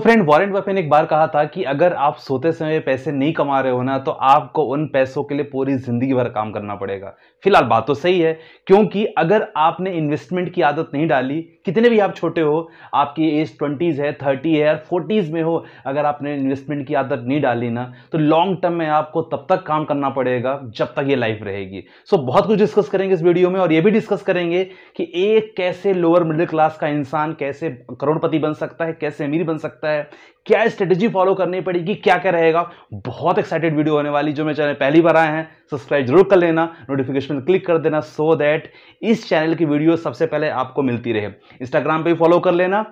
तो friend warrant buffet ने एक बार कहा था कि अगर आप सोते समय पैसे नहीं कमा रहे हो ना तो आपको उन पैसों के लिए पूरी ज़िंदगी भर काम करना पड़ेगा फिलहाल बात तो सही है क्योंकि अगर आपने इन्वेस्टमेंट की आदत नहीं डाली कितने भी आप छोटे हो आपकी एज ट्वेंटीज़ है थर्टी है फोर्टीज़ में हो अगर आपने इन्वेस्टमेंट की आदत नहीं डाली ना तो लॉन्ग टर्म में आपको तब तक काम करना पड़ेगा जब तक ये लाइफ रहेगी सो बहुत कुछ डिस्कस करेंगे इस वीडियो में और ये भी डिस्कस करेंगे कि एक कैसे लोअर मिडिल क्लास का इंसान कैसे करोड़पति बन सकता है कैसे अमीर बन सकता है सकता है क्या स्ट्रेटेजी फॉलो करनी पड़ेगी क्या क्या रहेगा बहुत एक्साइटेड वीडियो होने वाली जो मैं चैनल पहली बार आए हैं सब्सक्राइब जरूर कर लेना नोटिफिकेशन क्लिक कर देना सो दैट इस चैनल की वीडियो सबसे पहले आपको मिलती रहे इंस्टाग्राम पर भी फॉलो कर लेना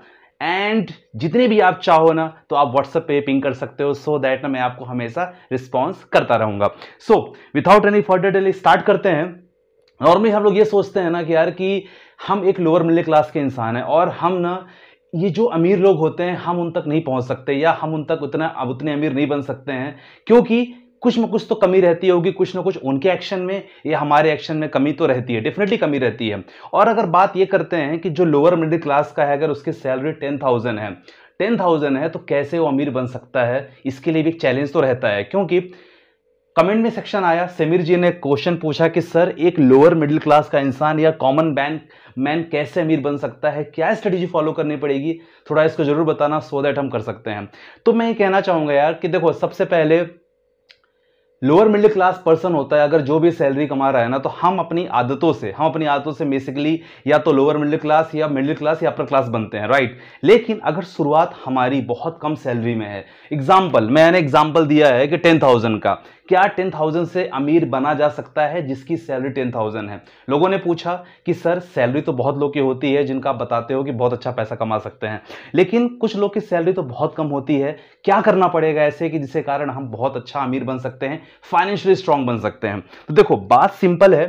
एंड जितने भी आप चाहो ना तो आप व्हाट्सएप पे पिंग कर सकते हो सो so दैट ना मैं आपको हमेशा रिस्पॉन्स करता रहूंगा so without any further delay start करते हैं नॉर्मली हम लोग ये सोचते हैं ना कि यार कि हम एक लोअर मिडिल क्लास के इंसान हैं और हम ना ये जो अमीर लोग होते हैं हम उन तक नहीं पहुंच सकते या हम उन तक उतना अब उतने अमीर नहीं बन सकते हैं क्योंकि कुछ न कुछ तो कमी रहती होगी कुछ ना कुछ उनके एक्शन में या हमारे एक्शन में कमी तो रहती है डेफिनेटली कमी रहती है और अगर बात ये करते हैं कि जो लोअर मिडिल क्लास का है अगर उसकी सैलरी टेन थाउजेंड है टेन थाउजेंड है तो कैसे वो अमीर बन सकता है इसके लिए भी एक चैलेंज तो रहता है क्योंकि कमेंट में सेक्शन आया समीर जी ने क्वेश्चन पूछा कि सर एक लोअर मिडिल क्लास का इंसान या कॉमन मैन मैन कैसे अमीर बन सकता है क्या स्ट्रेटेजी फॉलो करनी पड़ेगी थोड़ा इसको जरूर बताना सो दैट हम कर सकते हैं तो मैं ये कहना चाहूँगा यार कि देखो सबसे पहले लोअर मिडिल क्लास पर्सन होता है अगर जो भी सैलरी कमा रहा है ना तो हम अपनी आदतों से हम अपनी आदतों से बेसिकली या तो लोअर मिडिल क्लास या मिडिल क्लास या अपर क्लास बनते हैं राइट लेकिन अगर शुरुआत हमारी बहुत कम सैलरी में है एग्जाम्पल मैंने एग्जाम्पल दिया है कि टेन थाउजेंड का क्या टेन थाउजेंड से अमीर बना जा सकता है जिसकी सैलरी टेन थाउजेंड है लोगों ने पूछा कि सर सैलरी तो बहुत लोग की होती है जिनका आप बताते हो कि बहुत अच्छा पैसा कमा सकते हैं लेकिन कुछ लोग की सैलरी तो बहुत कम होती है क्या करना पड़ेगा ऐसे कि जिसके कारण हम बहुत अच्छा अमीर बन सकते हैं फाइनेंशियली स्ट्रांग बन सकते हैं तो देखो बात सिंपल है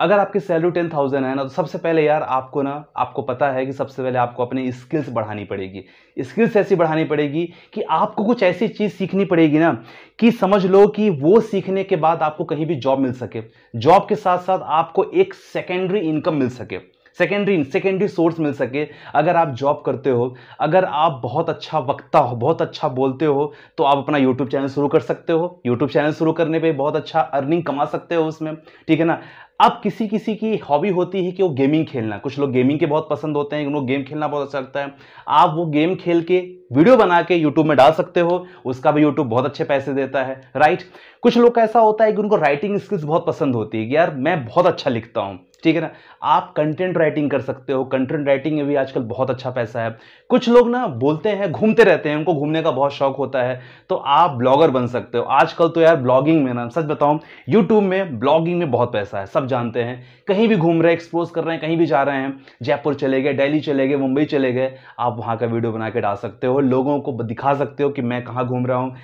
अगर आपकी सैलरी टेन थाउजेंड है ना तो सबसे पहले यार आपको ना आपको पता है कि सबसे पहले आपको अपनी स्किल्स बढ़ानी पड़ेगी स्किल्स ऐसी बढ़ानी पड़ेगी कि आपको कुछ ऐसी चीज़ सीखनी पड़ेगी ना कि समझ लो कि वो सीखने के बाद आपको कहीं भी जॉब मिल सके जॉब के साथ साथ आपको एक सेकेंडरी इनकम मिल सके सेकेंडरी सेकेंडरी सोर्स मिल सके अगर आप जॉब करते हो अगर आप बहुत अच्छा वक्ता हो बहुत अच्छा बोलते हो तो आप अपना यूट्यूब चैनल शुरू कर सकते हो यूट्यूब चैनल शुरू करने पर बहुत अच्छा अर्निंग कमा सकते हो उसमें ठीक है ना अब किसी किसी की हॉबी होती है कि वो गेमिंग खेलना कुछ लोग गेमिंग के बहुत पसंद होते हैं उनको गेम खेलना बहुत अच्छा लगता है आप वो गेम खेल के वीडियो बना के यूट्यूब में डाल सकते हो उसका भी यूट्यूब बहुत अच्छे पैसे देता है राइट कुछ लोग का ऐसा होता है कि उनको राइटिंग स्किल्स बहुत पसंद होती है कि यार मैं बहुत अच्छा लिखता हूँ ठीक है ना आप कंटेंट राइटिंग कर सकते हो कंटेंट राइटिंग में भी आजकल बहुत अच्छा पैसा है कुछ लोग ना बोलते हैं घूमते रहते हैं उनको घूमने का बहुत शौक होता है तो आप ब्लॉगर बन सकते हो आजकल तो यार ब्लॉगिंग में ना सच बताऊं यूट्यूब में ब्लॉगिंग में बहुत पैसा है सब सब जानते हैं कहीं भी घूम रहे हैं एक्सप्लोर कर रहे हैं कहीं भी जा रहे हैं जयपुर चले गए दिल्ली चले गए मुंबई चले गए आप वहाँ का वीडियो बना के डाल सकते हो लोगों को दिखा सकते हो कि मैं कहाँ घूम रहा हूँ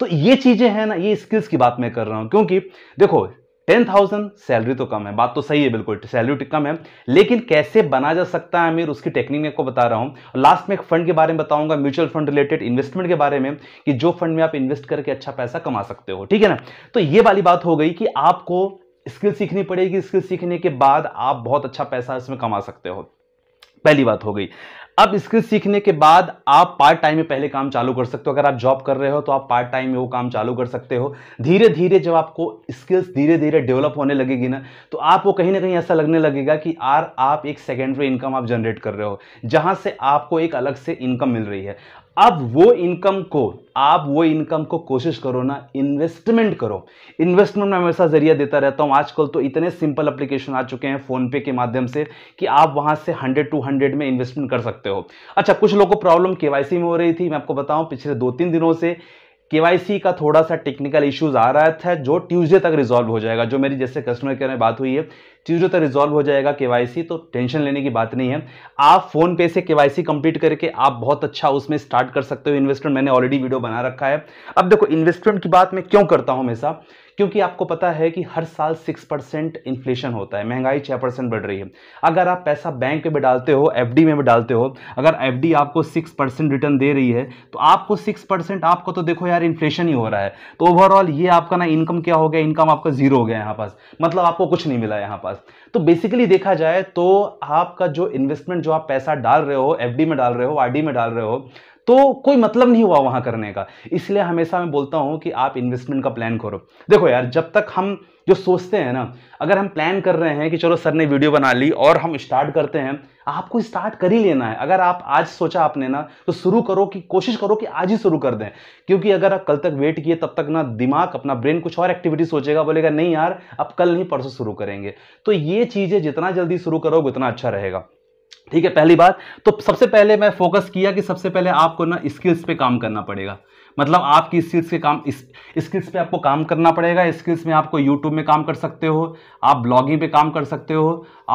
तो ये चीज़ें हैं ना ये स्किल्स की बात मैं कर रहा हूँ क्योंकि देखो टेन थाउजेंड सैलरी तो कम है बात तो सही है बिल्कुल सैलरी तो कम है लेकिन कैसे बना जा सकता है अमीर उसकी टेक्निक मैं आपको बता रहा हूँ लास्ट में एक फंड के बारे में बताऊंगा म्यूचुअल फंड रिलेटेड इन्वेस्टमेंट के बारे में कि जो फंड में आप इन्वेस्ट करके अच्छा पैसा कमा सकते हो ठीक है ना तो ये वाली बात हो गई कि आपको स्किल सीखनी पड़ेगी स्किल सीखने के बाद आप बहुत अच्छा पैसा इसमें कमा सकते हो पहली बात हो गई अब स्किल सीखने के बाद आप पार्ट टाइम में पहले काम चालू कर सकते हो अगर आप जॉब कर रहे हो तो आप पार्ट टाइम में वो काम चालू कर सकते हो धीरे धीरे जब आपको स्किल्स धीरे धीरे डेवलप होने लगेगी ना तो आपको कहीं ना कहीं ऐसा लगने लगेगा कि यार आप एक सेकेंडरी इनकम आप जनरेट कर रहे हो जहाँ से आपको एक अलग से इनकम मिल रही है अब वो इनकम को आप वो इनकम को कोशिश करो ना इन्वेस्टमेंट करो इन्वेस्टमेंट में हमेशा जरिया देता रहता हूँ आजकल तो इतने सिंपल एप्लीकेशन आ चुके हैं फ़ोनपे के माध्यम से कि आप वहाँ से 100 टू 100 में इन्वेस्टमेंट कर सकते हो अच्छा कुछ लोगों को प्रॉब्लम केवाईसी में हो रही थी मैं आपको बताऊँ पिछले दो तीन दिनों से केवाईसी का थोड़ा सा टेक्निकल इश्यूज आ रहा था जो ट्यूजडे तक रिजॉल्व हो जाएगा जो मेरी जैसे कस्टमर केयर में बात हुई है ट्यूजडे तक रिजॉल्व हो जाएगा केवाईसी तो टेंशन लेने की बात नहीं है आप फोन पे से केवाईसी कंप्लीट करके आप बहुत अच्छा उसमें स्टार्ट कर सकते हो इन्वेस्टमेंट मैंने ऑलरेडी वीडियो बना रखा है अब देखो इन्वेस्टमेंट की बात मैं क्यों करता हूं हमेशा क्योंकि आपको पता है कि हर साल सिक्स परसेंट इन्फ्लेशन होता है महंगाई छः परसेंट बढ़ रही है अगर आप पैसा बैंक में भी डालते हो एफडी में भी डालते हो अगर एफडी आपको सिक्स परसेंट रिटर्न दे रही है तो आपको सिक्स परसेंट आपको तो देखो यार इन्फ्लेशन ही हो रहा है तो ओवरऑल ये आपका ना इनकम क्या हो गया इनकम आपका जीरो हो गया यहाँ पास मतलब आपको कुछ नहीं मिला यहाँ पास पास तो बेसिकली देखा जाए तो आपका जो इन्वेस्टमेंट जो आप पैसा डाल रहे हो एफडी में डाल रहे हो आरडी में डाल रहे हो तो कोई मतलब नहीं हुआ वहाँ करने का इसलिए हमेशा मैं बोलता हूँ कि आप इन्वेस्टमेंट का प्लान करो देखो यार जब तक हम जो सोचते हैं ना अगर हम प्लान कर रहे हैं कि चलो सर ने वीडियो बना ली और हम स्टार्ट करते हैं आपको स्टार्ट कर ही लेना है अगर आप आज सोचा आपने ना तो शुरू करो कि कोशिश करो कि आज ही शुरू कर दें क्योंकि अगर आप कल तक वेट किए तब तक ना दिमाग अपना ब्रेन कुछ और एक्टिविटी सोचेगा बोलेगा नहीं यार अब कल नहीं परसों शुरू करेंगे तो ये चीज़ें जितना जल्दी शुरू करोगे उतना अच्छा रहेगा ठीक है पहली बात तो सबसे पहले मैं फोकस किया कि सबसे पहले आपको ना स्किल्स पे काम करना पड़ेगा मतलब आपकी स्किल्स के काम स्किल्स पे आपको काम करना पड़ेगा स्किल्स में आपको यूट्यूब में काम कर सकते हो आप ब्लॉगिंग पे काम कर सकते हो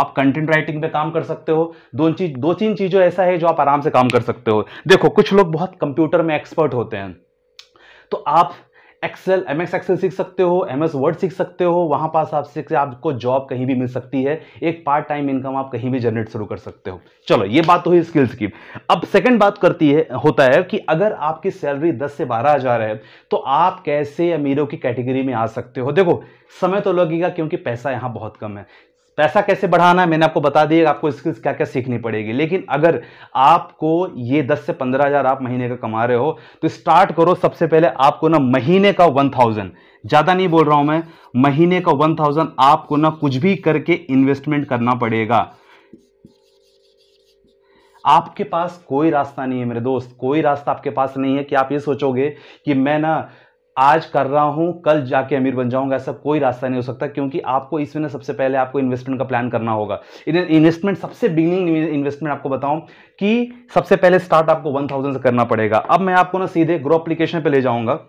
आप कंटेंट राइटिंग पे काम कर सकते हो दो चीज दो तीन चीज़ों ऐसा है जो आप आराम से काम कर सकते हो देखो कुछ लोग बहुत कंप्यूटर में एक्सपर्ट होते हैं तो आप एक्सेल एम एक्स एक्सेल सीख सकते हो एम एस वर्ड सीख सकते हो वहाँ पास आप सीख आपको जॉब कहीं भी मिल सकती है एक पार्ट टाइम इनकम आप कहीं भी जनरेट शुरू कर सकते हो चलो ये बात हुई स्किल्स की अब सेकंड बात करती है होता है कि अगर आपकी सैलरी दस से बारह हज़ार है तो आप कैसे अमीरों की कैटेगरी में आ सकते हो देखो समय तो लगेगा क्योंकि पैसा यहाँ बहुत कम है पैसा कैसे बढ़ाना है मैंने आपको बता दिया आपको स्किल्स क्या क्या सीखनी पड़ेगी लेकिन अगर आपको ये दस से पंद्रह हज़ार आप महीने का कमा रहे हो तो स्टार्ट करो सबसे पहले आपको ना महीने का वन थाउजेंड ज़्यादा नहीं बोल रहा हूँ मैं महीने का वन थाउजेंड आपको ना कुछ भी करके इन्वेस्टमेंट करना पड़ेगा आपके पास कोई रास्ता नहीं है मेरे दोस्त कोई रास्ता आपके पास नहीं है कि आप ये सोचोगे कि मैं ना आज कर रहा हूं कल जाके अमीर बन जाऊंगा ऐसा कोई रास्ता नहीं हो सकता क्योंकि आपको इसमें सबसे पहले आपको इन्वेस्टमेंट का प्लान करना होगा इन्वेस्टमेंट सबसे बिगिनिंग इन्वेस्टमेंट आपको बताऊं कि सबसे पहले स्टार्ट आपको वन थाउजेंड से करना पड़ेगा अब मैं आपको ना सीधे ग्रो एप्लीकेशन पर ले जाऊंगा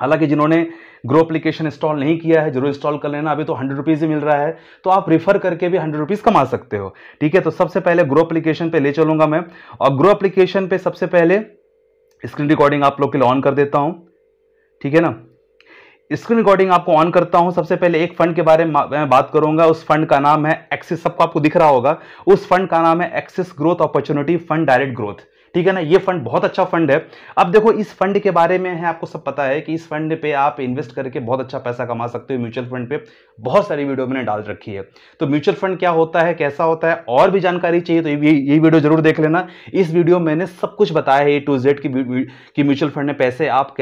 हालांकि जिन्होंने ग्रो एप्लीकेशन इंस्टॉल नहीं किया है जरूर इंस्टॉल कर लेना अभी तो हंड्रेड रुपीज़ ही मिल रहा है तो आप रिफर करके भी हंड्रेड रुपीज़ कमा सकते हो ठीक है तो सबसे पहले ग्रो एप्लीकेशन पर ले चलूंगा मैं और ग्रो एप्लीकेशन पर सबसे पहले स्क्रीन रिकॉर्डिंग आप लोग के लिए ऑन कर देता हूँ ठीक है ना स्क्रीन रिकॉर्डिंग आपको ऑन करता हूं सबसे पहले एक फंड के बारे में बात करूंगा उस फंड का नाम है एक्सिस सबको आपको दिख रहा होगा उस फंड का नाम है Axis growth opportunity fund direct growth ठीक है ना ये फंड बहुत अच्छा फंड है अब देखो इस फंड के बारे में है आपको सब पता है कि इस फंड पे आप इन्वेस्ट करके बहुत अच्छा पैसा कमा सकते हो म्यूचुअल फंड पे बहुत सारी वीडियो मैंने डाल रखी है तो म्यूचुअल फंड क्या होता है कैसा होता है और भी जानकारी चाहिए तो ये ये वीडियो जरूर देख लेना इस वीडियो में मैंने सब कुछ बताया है ए टू जेड की म्यूचुअल फंड में पैसे आप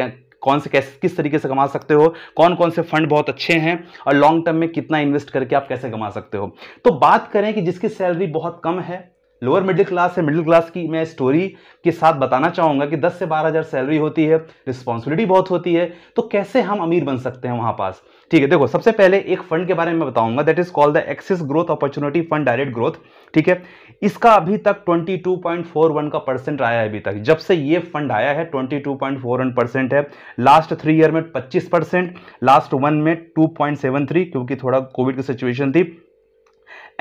कौन से कैसे किस तरीके से कमा सकते हो कौन कौन से फंड बहुत अच्छे हैं और लॉन्ग टर्म में कितना इन्वेस्ट करके आप कैसे कमा सकते हो तो बात करें कि जिसकी सैलरी बहुत कम है लोअर मिडिल क्लास से मिडिल क्लास की मैं स्टोरी के साथ बताना चाहूँगा कि 10 से 12000 सैलरी होती है रिस्पॉन्सिबिलिटी बहुत होती है तो कैसे हम अमीर बन सकते हैं वहाँ पास ठीक है देखो सबसे पहले एक फंड के बारे में बताऊंगा that is called the Axis growth opportunity fund direct growth ठीक है इसका अभी तक 22.41 का परसेंट आया है अभी तक जब से ये फंड आया है 22.41 परसेंट है लास्ट थ्री ईयर में 25 परसेंट लास्ट वन में 2.73 क्योंकि थोड़ा कोविड की सिचुएशन थी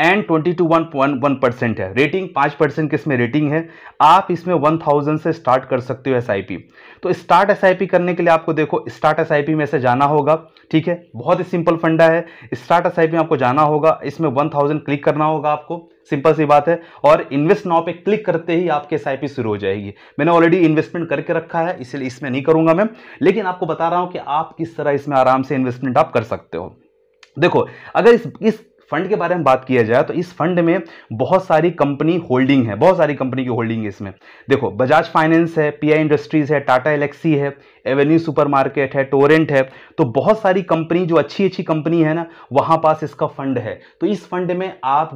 and twenty two one point one percent है रेटिंग पाँच परसेंट किसमें रेटिंग है आप इसमें वन थाउजेंड से स्टार्ट कर सकते हो एस आई पी तो स्टार्ट एस आई पी करने के लिए आपको देखो स्टार्ट एस आई पी में से जाना होगा ठीक है बहुत ही सिंपल फंडा है स्टार्ट एस आई पी में आपको जाना होगा इसमें वन थाउजेंड क्लिक करना होगा आपको सिंपल सी बात है और इन्वेस्ट नाव पे क्लिक करते ही आपके एस शुरू हो जाएगी मैंने ऑलरेडी इन्वेस्टमेंट करके रखा है इसलिए इसमें नहीं करूंगा मैं लेकिन आपको बता रहा हूं कि आप किस तरह इसमें आराम से इन्वेस्टमेंट आप कर सकते हो देखो अगर इस इस फंड के बारे में बात किया जाए तो इस फंड में बहुत सारी कंपनी होल्डिंग है बहुत सारी कंपनी की होल्डिंग है इसमें देखो बजाज फाइनेंस है पीआई इंडस्ट्रीज है टाटा एलेक्सी है एवेन्यू सुपरमार्केट है टोरेंट है तो बहुत सारी कंपनी जो अच्छी अच्छी कंपनी है ना वहां पास इसका फंड है तो इस फंड में आप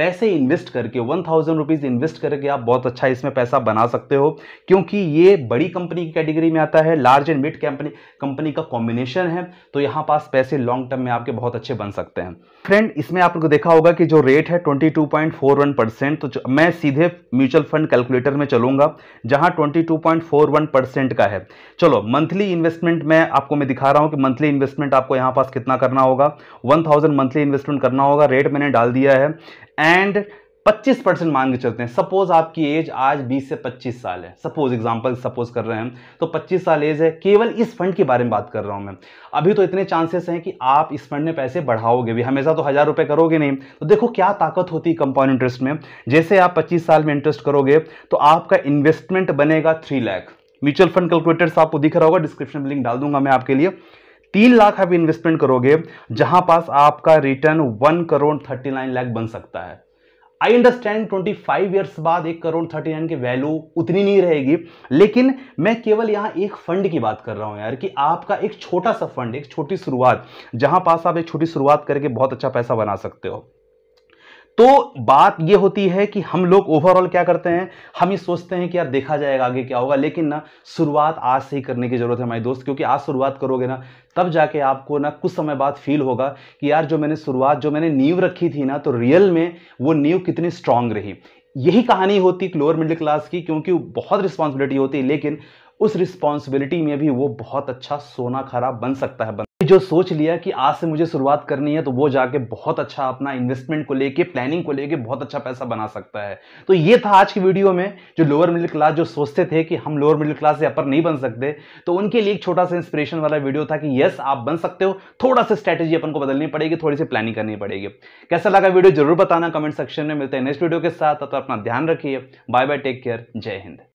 पैसे इन्वेस्ट करके वन थाउजेंड रुपीज़ इन्वेस्ट करके आप बहुत अच्छा इसमें पैसा बना सकते हो क्योंकि ये बड़ी कंपनी की कैटेगरी में आता है large and mid company company का कॉम्बिनेशन है तो यहाँ पास पैसे लॉन्ग टर्म में आपके बहुत अच्छे बन सकते हैं फ्रेंड इसमें आपको देखा होगा कि जो रेट है twenty two point four one percent तो मैं सीधे म्यूचुअल फंड कैलकुलेटर में चलूंगा जहाँ twenty two point four one percent का है चलो मंथली इन्वेस्टमेंट में आपको मैं दिखा रहा हूँ कि मंथली इन्वेस्टमेंट आपको यहाँ पास कितना करना होगा वन थाउजेंड मंथली इन्वेस्टमेंट करना होगा रेट मैंने डाल दिया है एंड 25 परसेंट मान के चलते हैं सपोज आपकी एज आज 20 से 25 साल है सपोज एग्जांपल सपोज कर रहे हैं तो 25 साल एज है केवल इस फंड के बारे में बात कर रहा हूं मैं अभी तो इतने चांसेस हैं कि आप इस फंड में पैसे बढ़ाओगे भी हमेशा तो हज़ार रुपए करोगे नहीं तो देखो क्या ताकत होती है कंपाउंड इंटरेस्ट में जैसे आप पच्चीस साल में इंटरेस्ट करोगे तो आपका इन्वेस्टमेंट बनेगा three lakh mutual fund calculators आपको दिख रहा होगा डिस्क्रिप्शन में लिंक डाल दूंगा मैं आपके लिए तीन लाख आप इन्वेस्टमेंट करोगे जहां पास आपका return one crore thirty nine lakh बन सकता है I understand twenty five years बाद एक करोड़ थर्टी नाइन की वैल्यू उतनी नहीं रहेगी लेकिन मैं केवल यहाँ एक फंड की बात कर रहा हूँ यार कि आपका एक छोटा सा फंड एक छोटी शुरुआत जहां पास आप एक छोटी शुरुआत करके बहुत अच्छा पैसा बना सकते हो तो बात ये होती है कि हम लोग ओवरऑल क्या करते हैं हम ये सोचते हैं कि यार देखा जाएगा आगे क्या होगा लेकिन ना शुरुआत आज से ही करने की ज़रूरत है हमारे दोस्त क्योंकि आज शुरुआत करोगे ना तब जाके आपको ना कुछ समय बाद फील होगा कि यार जो मैंने शुरुआत जो मैंने नींव रखी थी ना तो रियल में वो नींव कितनी स्ट्रांग रही यही कहानी होती है लोअर मिडिल क्लास की क्योंकि बहुत रिस्पॉन्सिबिलिटी होती है लेकिन उस रिस्पॉन्सिबिलिटी में भी वो बहुत अच्छा सोना खरा बन सकता है बन जो सोच लिया कि आज से मुझे शुरुआत करनी है तो वो जाके बहुत अच्छा अपना इन्वेस्टमेंट को लेके प्लानिंग को लेके बहुत अच्छा पैसा बना सकता है तो ये था आज की वीडियो में जो लोअर मिडिल क्लास जो सोचते थे कि हम लोअर मिडिल क्लास से अपर नहीं बन सकते तो उनके लिए एक छोटा सा इंस्पिरेशन वाला वीडियो था कि यस आप बन सकते हो थोड़ा सा स्ट्रेटेजी अपन को बदलनी पड़ेगी थोड़ी सी प्लानिंग करनी पड़ेगी कैसा लगा वीडियो जरूर बताना कमेंट सेक्शन में मिलते हैं नेक्स्ट वीडियो के साथ अपना ध्यान रखिए बाय बाय टेक केयर जय हिंद